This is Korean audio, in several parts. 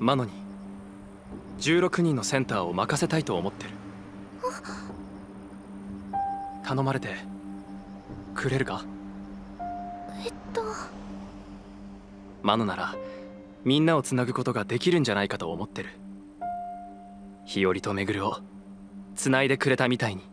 マノに16人のセンターを任せたいと思ってる頼まれてくれるかえっとマノならみんなをつなぐことができるんじゃないかと思ってる日和とめぐるをつないでくれたみたいに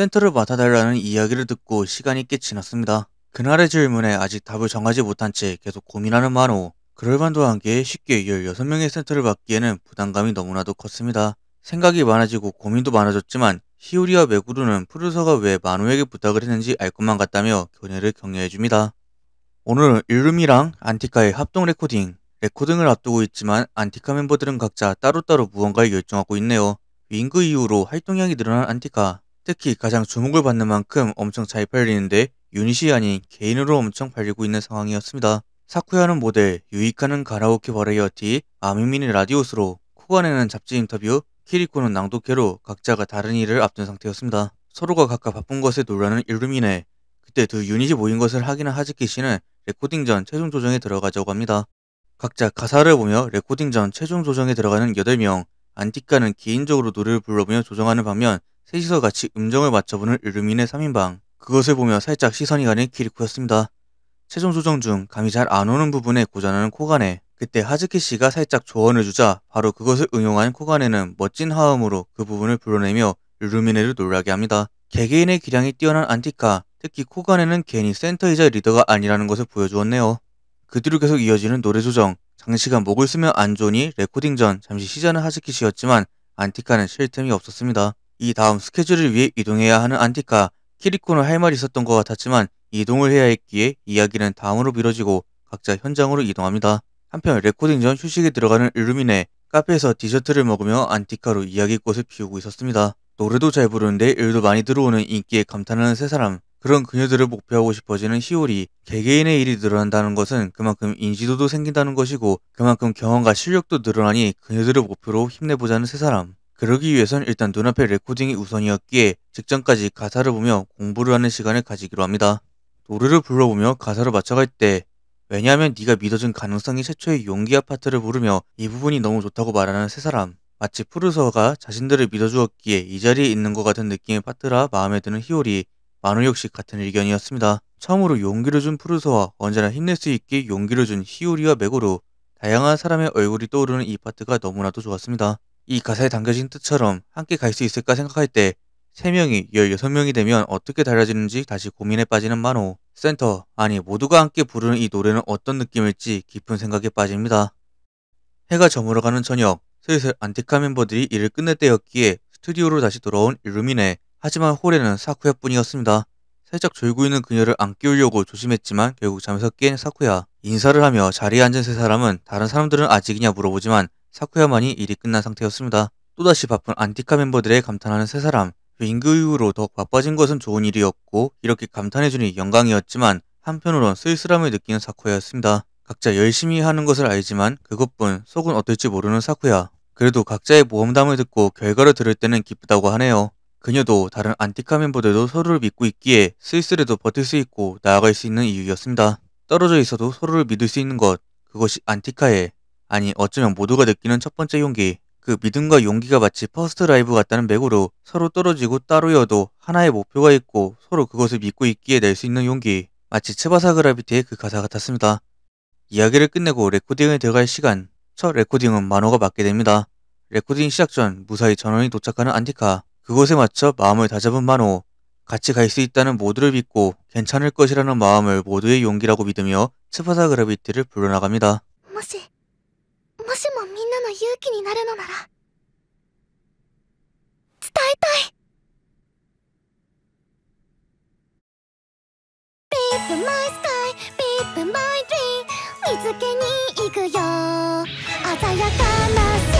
센터를 맡아달라는 이야기를 듣고 시간이 꽤 지났습니다. 그날의 질문에 아직 답을 정하지 못한 채 계속 고민하는 만호. 그럴반도 한 게 쉽게 16명의 센터를 맡기에는 부담감이 너무나도 컸습니다. 생각이 많아지고 고민도 많아졌지만 히우리와 메구루는 프루서가 왜 만호에게 부탁을 했는지 알 것만 같다며 견해를 격려해줍니다. 오늘 은 일룸이랑 안티카의 합동 레코딩, 레코딩을 앞두고 있지만 안티카 멤버들은 각자 따로따로 무언가에 열정하고 있네요. 윙그 이후로 활동량이 늘어난 안티카, 특히 가장 주목을 받는 만큼 엄청 잘 팔리는데 유닛이 아닌 개인으로 엄청 팔리고 있는 상황이었습니다. 사쿠야는 모델, 유익하는 가라오케 버레이어티아미미니 라디오스로, 코가네는 잡지 인터뷰, 키리코는 낭독회로 각자가 다른 일을 앞둔 상태였습니다. 서로가 각각 바쁜 것에 놀라는 일루미네. 그때 두 유닛이 모인 것을 확인한 하즈키 씨는 레코딩 전 최종 조정에 들어가자고 합니다. 각자 가사를 보며 레코딩 전 최종 조정에 들어가는 8명, 안티카는 개인적으로 노래를 불러보며 조정하는 반면 셋이서 같이 음정을 맞춰보는 르루민의 3인방. 그것을 보며 살짝 시선이 가는 키리코였습니다. 최종 조정 중 감이 잘 안 오는 부분에 고전하는 코간에 그때 하즈키 씨가 살짝 조언을 주자 바로 그것을 응용한 코간에는 멋진 화음으로 그 부분을 불러내며 르루미네를 놀라게 합니다. 개개인의 기량이 뛰어난 안티카, 특히 코간에는 괜히 센터이자 리더가 아니라는 것을 보여주었네요. 그 뒤로 계속 이어지는 노래 조정, 장시간 목을 쓰며 안 좋으니 레코딩 전 잠시 시전는 하즈키 씨였지만 안티카는 쉴 틈이 없었습니다. 이 다음 스케줄을 위해 이동해야 하는 안티카, 키리코는 할 말이 있었던 것 같았지만 이동을 해야 했기에 이야기는 다음으로 미뤄지고 각자 현장으로 이동합니다. 한편 레코딩 전 휴식에 들어가는 일루미네, 카페에서 디저트를 먹으며 안티카로 이야기꽃을 피우고 있었습니다. 노래도 잘 부르는데 일도 많이 들어오는 인기에 감탄하는 세 사람, 그런 그녀들을 목표하고 싶어지는 시오리, 개개인의 일이 늘어난다는 것은 그만큼 인지도도 생긴다는 것이고 그만큼 경험과 실력도 늘어나니 그녀들을 목표로 힘내보자는 세 사람. 그러기 위해선 일단 눈앞에 레코딩이 우선이었기에 직전까지 가사를 보며 공부를 하는 시간을 가지기로 합니다. 노래를 불러보며 가사를 맞춰갈 때 왜냐하면 네가 믿어준 가능성이 최초의 용기야 파트를 부르며 이 부분이 너무 좋다고 말하는 세 사람 마치 푸르서가 자신들을 믿어주었기에 이 자리에 있는 것 같은 느낌의 파트라 마음에 드는 히오리 마누 역시 같은 의견이었습니다. 처음으로 용기를 준 푸르서와 언제나 힘낼 수 있게 용기를 준 히오리와 맥고로 다양한 사람의 얼굴이 떠오르는 이 파트가 너무나도 좋았습니다. 이 가사에 담겨진 뜻처럼 함께 갈 수 있을까 생각할 때 3명이 16명이 되면 어떻게 달라지는지 다시 고민에 빠지는 만호. 센터, 아니 모두가 함께 부르는 이 노래는 어떤 느낌일지 깊은 생각에 빠집니다. 해가 저물어가는 저녁, 슬슬 안티카 멤버들이 일을 끝낼 때였기에 스튜디오로 다시 돌아온 일루미네. 하지만 홀에는 사쿠야뿐이었습니다. 살짝 졸고 있는 그녀를 안 깨우려고 조심했지만 결국 잠에서 깬 사쿠야. 인사를 하며 자리에 앉은 세 사람은 다른 사람들은 아직이냐 물어보지만 사쿠야만이 일이 끝난 상태였습니다. 또다시 바쁜 안티카 멤버들의 감탄하는 세 사람, 윙그 이후로 더 바빠진 것은 좋은 일이었고 이렇게 감탄해주니 영광이었지만 한편으론 쓸쓸함을 느끼는 사쿠야였습니다. 각자 열심히 하는 것을 알지만 그것뿐 속은 어떨지 모르는 사쿠야. 그래도 각자의 모험담을 듣고 결과를 들을 때는 기쁘다고 하네요. 그녀도 다른 안티카 멤버들도 서로를 믿고 있기에 쓸쓸해도 버틸 수 있고 나아갈 수 있는 이유였습니다. 떨어져 있어도 서로를 믿을 수 있는 것, 그것이 안티카의 아니 어쩌면 모두가 느끼는 첫 번째 용기 그 믿음과 용기가 마치 퍼스트 라이브 같다는 맥으로 서로 떨어지고 따로여도 하나의 목표가 있고 서로 그것을 믿고 있기에 낼 수 있는 용기 마치 츠바사 그라비티의 그 가사 같았습니다. 이야기를 끝내고 레코딩에 들어갈 시간 첫 레코딩은 만호가 맡게 됩니다. 레코딩 시작 전 무사히 전원이 도착하는 안티카 그곳에 맞춰 마음을 다잡은 만호 같이 갈 수 있다는 모두를 믿고 괜찮을 것이라는 마음을 모두의 용기라고 믿으며 츠바사 그라비티를 불러나갑니다. 혹시... もしもみんなの勇気になるのなら伝えたい「ピープマイスカイピープマイドリー a m 水気に行くよ鮮やかな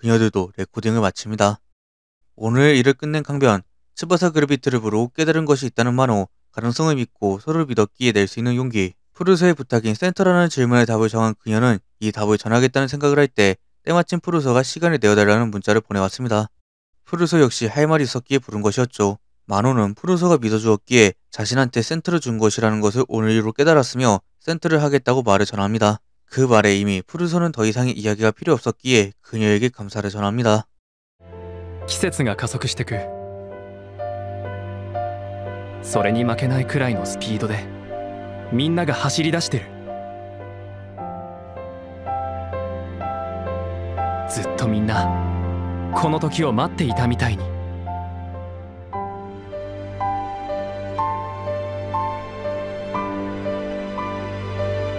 그녀들도 레코딩을 마칩니다. 오늘 일을 끝낸 강변, 츠바사 그룹이 드립으로 깨달은 것이 있다는 만호, 가능성을 믿고 서로를 믿었기에 낼 수 있는 용기, 푸르소의 부탁인 센터라는 질문에 답을 정한 그녀는 이 답을 전하겠다는 생각을 할 때 때마침 푸르소가 시간을 내어달라는 문자를 보내왔습니다. 푸르소 역시 할 말이 있었기에 부른 것이었죠. 만호는 푸르소가 믿어주었기에 자신한테 센터를준 것이라는 것을 오늘 이후로 깨달았으며 센터를 하겠다고 말을 전합니다. 그말에이미푸르소는더이상의이야기가필요없었기에그녀에게감사를전합니다季節가가속시てくそれに負けないくらいのスピードでみんなが走り出してるずっとみんなこの時を待っていたみたいに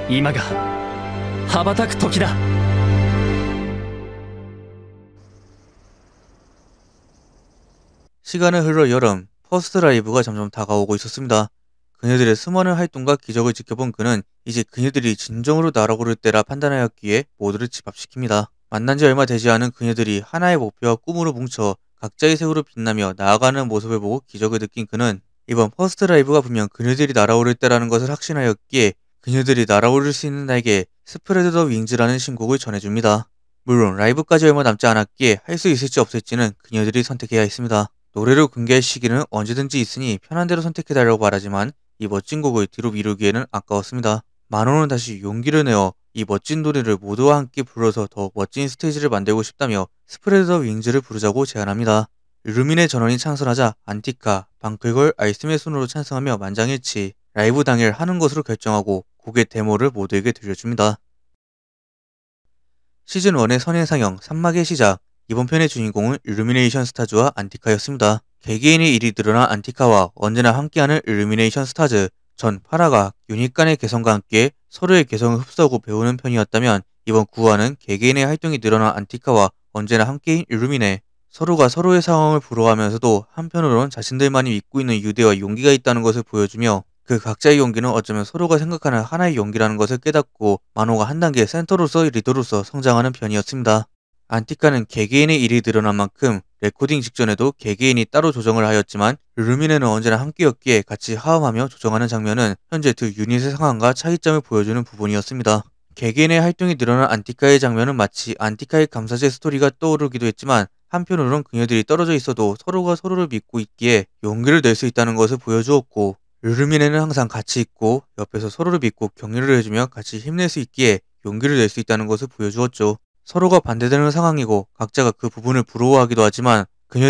今が 羽ばたく時だ시간은 흘러 여름, 퍼스트 라이브가 점점 다가오고 있었습니다. 그녀들의 수많은 활동과 기적을 지켜본 그는 이제 그녀들이 진정으로 날아오를 때라 판단하였기에 모두를 집합시킵니다. 만난 지 얼마 되지 않은 그녀들이 하나의 목표와 꿈으로 뭉쳐 각자의 색으로 빛나며 나아가는 모습을 보고 기적을 느낀 그는 이번 퍼스트 라이브가 분명 그녀들이 날아오를 때라는 것을 확신하였기에 그녀들이 날아오를 수 있는 나에 스프레드 더 윙즈라는 신곡을 전해줍니다. 물론 라이브까지 얼마 남지 않았기에 할 수 있을지 없을지는 그녀들이 선택해야 했습니다. 노래를 공개할 시기는 언제든지 있으니 편한 대로 선택해달라고 말하지만 이 멋진 곡을 뒤로 미루기에는 아까웠습니다. 만원은 다시 용기를 내어 이 멋진 노래를 모두와 함께 불러서 더 멋진 스테이지를 만들고 싶다며 스프레드 더 윙즈를 부르자고 제안합니다. 루미네 전원이 창설하자 안티카, 방클걸, 아이스맨 손으로 찬성하며 만장일치, 라이브 당일 하는 것으로 결정하고 곡의 데모를 모두에게 들려줍니다. 시즌1의 선인상영 3막의 시작 이번 편의 주인공은 일루미네이션 스타즈와 안티카였습니다. 개개인의 일이 드러난 안티카와 언제나 함께하는 일루미네이션 스타즈 전 파라가 유닛 간의 개성과 함께 서로의 개성을 흡수하고 배우는 편이었다면 이번 9화는 개개인의 활동이 늘어난 안티카와 언제나 함께인 일루미네 서로가 서로의 상황을 부러워하면서도 한편으론 자신들만이 믿고 있는 유대와 용기가 있다는 것을 보여주며 그 각자의 용기는 어쩌면 서로가 생각하는 하나의 용기라는 것을 깨닫고 만호가 한 단계 센터로서 리더로서 성장하는 편이었습니다. 안티카는 개개인의 일이 드러난 만큼 레코딩 직전에도 개개인이 따로 조정을 하였지만 루미네는 언제나 함께였기에 같이 하음하며 조정하는 장면은 현재 두 유닛의 상황과 차이점을 보여주는 부분이었습니다. 개개인의 활동이 늘어난 안티카의 장면은 마치 안티카의 감사제 스토리가 떠오르기도 했지만 한편으론 그녀들이 떨어져 있어도 서로가 서로를 믿고 있기에 용기를 낼 수 있다는 것을 보여주었고 르르미네는 항상 같이 있고 옆에서 서로를 믿고 격려를 해주며 같이 힘낼 수 있기에 용기를 낼 수 있다는 것을 보여주었죠. 서로가 반대되는 상황이고 각자가 그 부분을 부러워하기도 하지만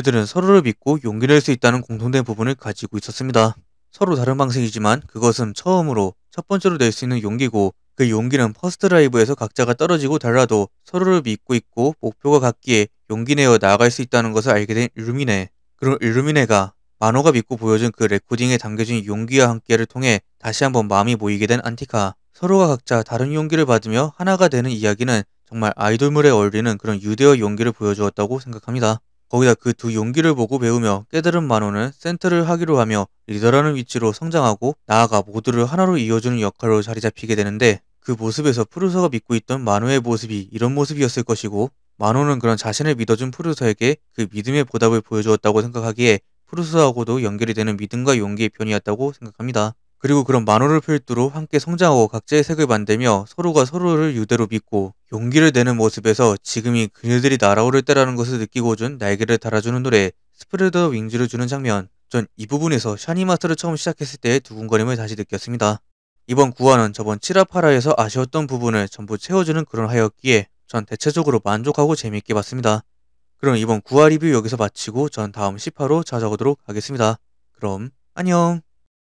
그녀들은 서로를 믿고 용기를 낼 수 있다는 공통된 부분을 가지고 있었습니다. 서로 다른 방식이지만 그것은 처음으로 첫 번째로 낼 수 있는 용기고 그 용기는 퍼스트 라이브에서 각자가 떨어지고 달라도 서로를 믿고 있고 목표가 같기에 용기 내어 나아갈 수 있다는 것을 알게 된 일루미네. 그럼 일루미네가 마노가 믿고 보여준 그 레코딩에 담겨진 용기와 함께를 통해 다시 한번 마음이 모이게 된 안티카. 서로가 각자 다른 용기를 받으며 하나가 되는 이야기는 정말 아이돌물에 어울리는 그런 유대어 용기를 보여주었다고 생각합니다. 거기다 그 두 용기를 보고 배우며 깨달은 마노는 센터를 하기로 하며 리더라는 위치로 성장하고 나아가 모두를 하나로 이어주는 역할로 자리 잡히게 되는데 그 모습에서 프루서가 믿고 있던 마노의 모습이 이런 모습이었을 것이고 마노는 그런 자신을 믿어준 프루서에게그 믿음의 보답을 보여주었다고 생각하기에 프루스하고도 연결이 되는 믿음과 용기의 표현이었다고 생각합니다. 그리고 그런 만호를 필두로 함께 성장하고 각자의 색을 만들며 서로가 서로를 유대로 믿고 용기를 내는 모습에서 지금이 그녀들이 날아오를 때라는 것을 느끼고 준 날개를 달아주는 노래 스프레더 윙즈를 주는 장면 전 이 부분에서 샤니마스를 터 처음 시작했을 때의 두근거림을 다시 느꼈습니다. 이번 구화는 저번 7화파라에서 아쉬웠던 부분을 전부 채워주는 그런 하였기에 전 대체적으로 만족하고 재미있게 봤습니다. 그럼 이번 9화 리뷰 여기서 마치고 전 다음 1 8호 찾아오도록 하겠습니다. 그럼 안녕!